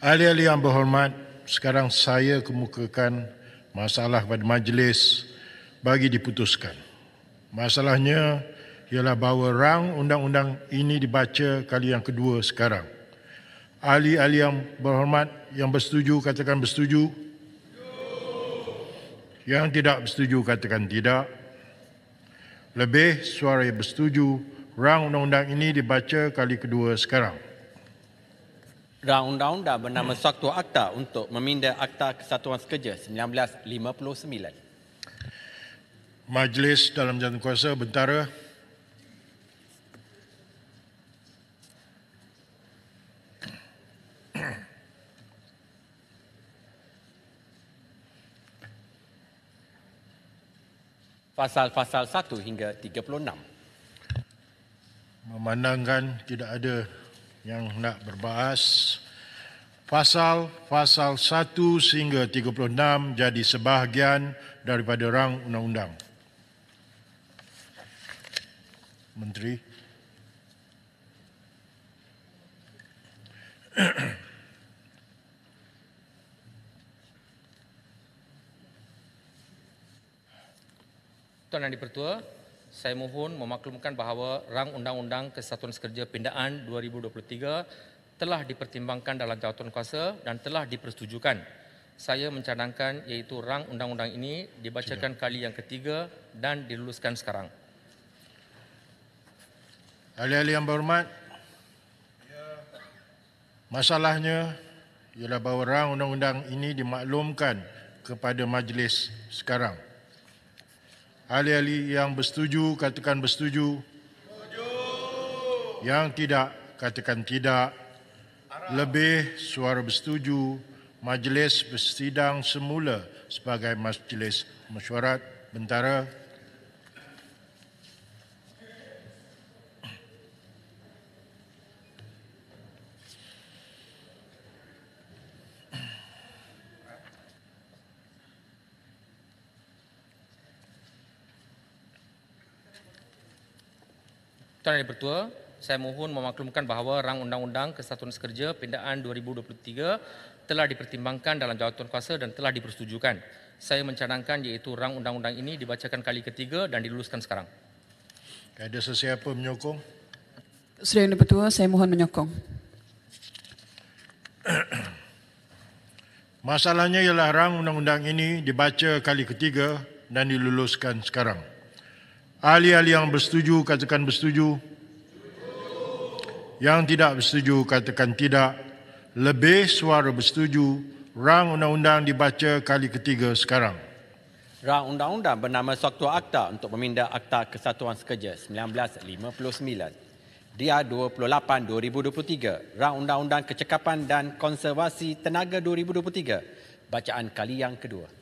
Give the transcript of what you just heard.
Ahli-ahli yang berhormat, sekarang saya kemukakan masalah pada majlis bagi diputuskan. Masalahnya ialah bahawa rang undang-undang ini dibaca kali yang kedua sekarang. Ahli-ahli yang berhormat yang bersetuju katakan bersetuju. Yang tidak bersetuju katakan tidak. Lebih suara yang bersetuju rang undang-undang ini dibaca kali kedua sekarang. Rang Undang-Undang bernama Suatu Akta untuk meminda Akta Kesatuan Sekerja 1959. Majlis dalam jantung kuasa bentara. Pasal-pasal 1 hingga 36. Memandangkan tidak ada yang nak berbahas pasal-pasal 1 sehingga 36 jadi sebahagian daripada rang undang-undang. Menteri. Tuan Yang Dipertua, saya mohon memaklumkan bahawa rang Undang-Undang Kesatuan Kerja Pindaan 2023 telah dipertimbangkan dalam jawatan kuasa dan telah dipersetujukan. Saya mencanangkan iaitu rang Undang-Undang ini dibacakan Sudah. kali yang ketiga dan diluluskan sekarang. Ali-ali yang berhormat, masalahnya ialah bahawa rang undang-undang ini dimaklumkan kepada majlis sekarang. Ahli-ahli yang bersetuju, katakan bersetuju. Setuju. Yang tidak, katakan tidak. Arang. Lebih suara bersetuju. Majlis bersidang semula sebagai majlis mesyuarat bentara. Tuan Yang Bertua, saya mohon memaklumkan bahawa rang Undang-Undang Kesatuan Sekerja Pindaan 2023 telah dipertimbangkan dalam jawatan kuasa dan telah dipersetujukan. Saya mencanangkan iaitu rang Undang-Undang ini dibacakan kali ketiga dan diluluskan sekarang. Ada sesiapa menyokong? Sudah Yang Bertua, saya mohon menyokong. Masalahnya ialah rang undang-undang ini dibaca kali ketiga dan diluluskan sekarang. Ahli-ahli yang bersetuju, katakan bersetuju. Yang tidak bersetuju, katakan tidak. Lebih suara bersetuju, rang undang-undang dibaca kali ketiga sekarang. Rang undang-undang bernama Suatu Akta untuk Memindah Akta Kesatuan Sekerja 1959. Dia 28-2023, Rang Undang-Undang Kecekapan dan Konservasi Tenaga 2023, bacaan kali yang kedua.